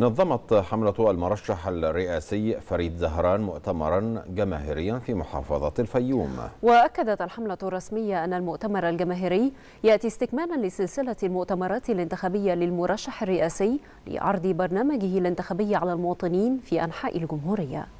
نظمت حملة المرشح الرئاسي فريد زهران مؤتمرا جماهيريا في محافظة الفيوم وأكدت الحملة الرسمية أن المؤتمر الجماهيري يأتي استكمالا لسلسلة المؤتمرات الانتخابية للمرشح الرئاسي لعرض برنامجه الانتخابي على المواطنين في أنحاء الجمهورية